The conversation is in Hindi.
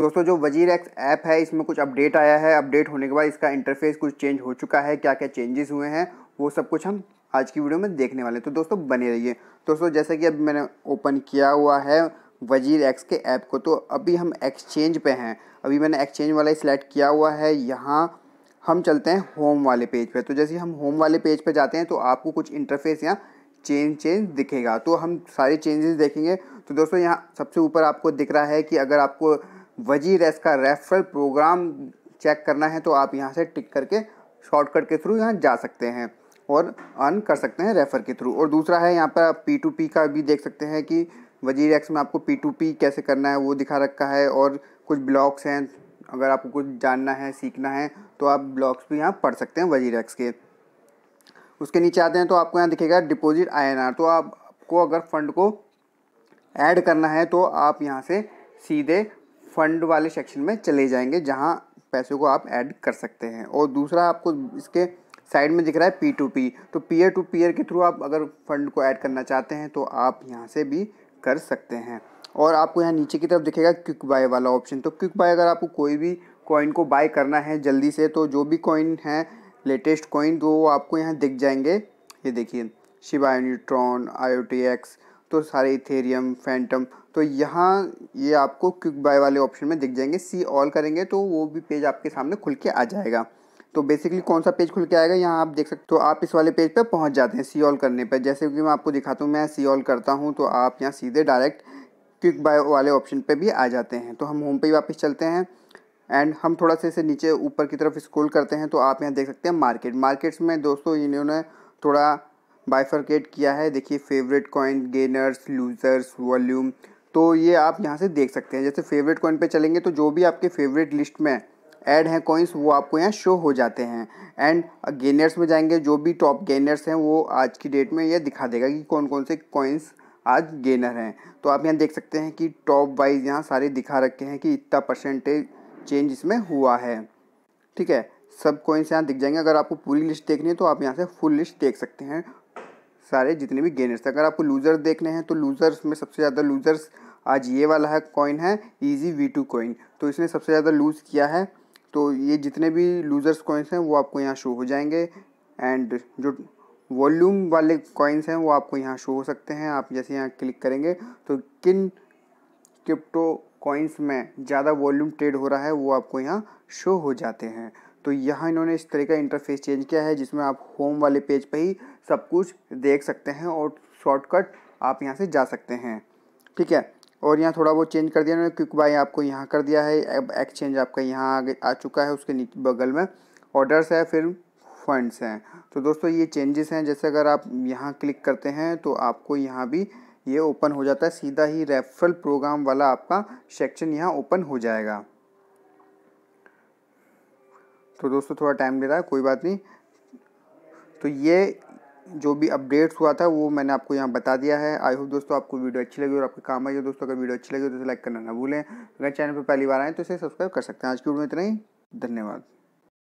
दोस्तों जो वजीर एक्स ऐप है इसमें कुछ अपडेट आया है अपडेट होने के बाद इसका इंटरफेस कुछ चेंज हो चुका है क्या क्या चेंजेस हुए हैं वो सब कुछ हम आज की वीडियो में देखने वाले हैं तो दोस्तों बने रहिए दोस्तों जैसे कि अभी मैंने ओपन किया हुआ है वजीर एक्स के ऐप को तो अभी हम एक्सचेंज पे हैं अभी मैंने एक्सचेंज वाला सिलेक्ट किया हुआ है यहाँ हम चलते हैं होम वाले पेज पे तो जैसे हम होम वाले पेज पे जाते हैं तो आपको कुछ इंटरफेस यहाँ चेंज चेंज दिखेगा तो हम सारे चेंजेस देखेंगे तो दोस्तों यहाँ सबसे ऊपर आपको दिख रहा है कि अगर आपको वजीर एस का रेफरल प्रोग्राम चेक करना है तो आप यहाँ से टिक करके शॉर्टकट के थ्रू यहाँ जा सकते हैं और अर्न कर सकते हैं रेफ़र के थ्रू और दूसरा है यहाँ पर आप पी टू पी का भी देख सकते हैं कि वजीर एक्स में आपको पी टू पी कैसे करना है वो दिखा रखा है और कुछ ब्लॉग्स हैं अगर आपको कुछ जानना है सीखना है तो आप ब्लॉग्स भी यहाँ पढ़ सकते हैं वजीर एक्स के उसके नीचे आते हैं तो आपको यहाँ दिखेगा डिपॉजिट आर तो आपको अगर फ़ंड को ऐड करना है तो आप यहाँ से सीधे फंड वाले सेक्शन में चले जाएंगे जहाँ पैसे को आप ऐड कर सकते हैं और दूसरा आपको इसके साइड में दिख रहा है पी टू पी तो पीयर टू पीयर के थ्रू आप अगर फंड को ऐड करना चाहते हैं तो आप यहाँ से भी कर सकते हैं और आपको यहाँ नीचे की तरफ दिखेगा क्विक बाय वाला ऑप्शन तो क्विक बाय अगर आपको कोई भी कॉइन को बाय करना है जल्दी से तो जो भी कॉइन है लेटेस्ट कॉइन तो वो आपको यहाँ दिख जाएंगे ये देखिए Shiba neutron I O T X तो सारे इथेरियम फैंटम तो यहाँ ये आपको क्विक बाय वाले ऑप्शन में दिख जाएंगे सी ऑल करेंगे तो वो भी पेज आपके सामने खुल के आ जाएगा तो बेसिकली कौन सा पेज खुल के आएगा यहाँ आप देख सकते हो तो आप इस वाले पेज पे पहुँच जाते हैं सी ऑल करने पर जैसे कि मैं आपको दिखाता हूँ मैं सी ऑल करता हूँ तो आप यहाँ सीधे डायरेक्ट क्विक बाय वाले ऑप्शन पर भी आ जाते हैं तो हम होम पे वापस चलते हैं एंड हम थोड़ा सा इसे नीचे ऊपर की तरफ स्क्रोल करते हैं तो आप यहाँ देख सकते हैं मार्केट मार्केट्स में दोस्तों इन्होंने थोड़ा बाइफर्केट किया है देखिए favourite coin gainers losers volume तो ये आप यहाँ से देख सकते हैं जैसे फेवरेट कॉइन पे चलेंगे तो जो भी आपके फेवरेट लिस्ट में ऐड हैं कॉइन्स वो आपको यहाँ शो हो जाते हैं एंड गेनर्स में जाएंगे जो भी टॉप गेनर्स हैं वो आज की डेट में यह दिखा देगा कि कौन कौन से कॉइन्स आज गेनर हैं तो आप यहाँ देख सकते हैं कि टॉप वाइज यहाँ सारे दिखा रखे हैं कि इतना परसेंटेज चेंज इसमें हुआ है ठीक है सब कॉइन्स यहाँ दिख जाएंगे अगर आपको पूरी लिस्ट देखनी है तो आप यहाँ से फुल लिस्ट देख सकते हैं सारे जितने भी गेनर्स अगर आपको लूज़र देखने हैं तो लूज़र्स में सबसे ज़्यादा लूज़र्स आज ये वाला है कॉइन है ईजी वी टू कॉइन तो इसने सबसे ज़्यादा लूज़ किया है तो ये जितने भी लूज़र्स कॉइन्स हैं वो आपको यहाँ शो हो जाएंगे एंड जो वॉल्यूम वाले कॉइन्स हैं वो आपको यहाँ शो हो सकते हैं आप जैसे यहाँ क्लिक करेंगे तो किन क्रिप्टो कॉइन्स में ज़्यादा वॉल्यूम ट्रेड हो रहा है वो आपको यहाँ शो हो जाते हैं तो यहाँ इन्होंने इस तरह का इंटरफेस चेंज किया है जिसमें आप होम वाले पेज पे ही सब कुछ देख सकते हैं और शॉर्टकट आप यहाँ से जा सकते हैं ठीक है और यहाँ थोड़ा बहुत चेंज कर दिया उन्होंने क्विक बाय आपको यहाँ कर दिया है अब एक्सचेंज आपका यहाँ आगे आ चुका है उसके नीचे बगल में ऑर्डर्स है फिर फंड्स हैं तो दोस्तों ये चेंजेस हैं जैसे अगर आप यहाँ क्लिक करते हैं तो आपको यहाँ भी ये ओपन हो जाता है सीधा ही रेफरल प्रोग्राम वाला आपका सेक्शन यहाँ ओपन हो जाएगा तो दोस्तों थोड़ा टाइम ले रहा है कोई बात नहीं तो ये जो भी अपडेट्स हुआ था वो मैंने आपको यहाँ बता दिया है आई होप दोस्तों आपको वीडियो अच्छी लगी और आपके काम आई दोस्तों अगर वीडियो अच्छी लगी तो इसे लाइक करना ना भूलें अगर चैनल पर पहली बार आएँ तो इसे सब्सक्राइब कर सकते हैं आज की वीडियो में इतना ही धन्यवाद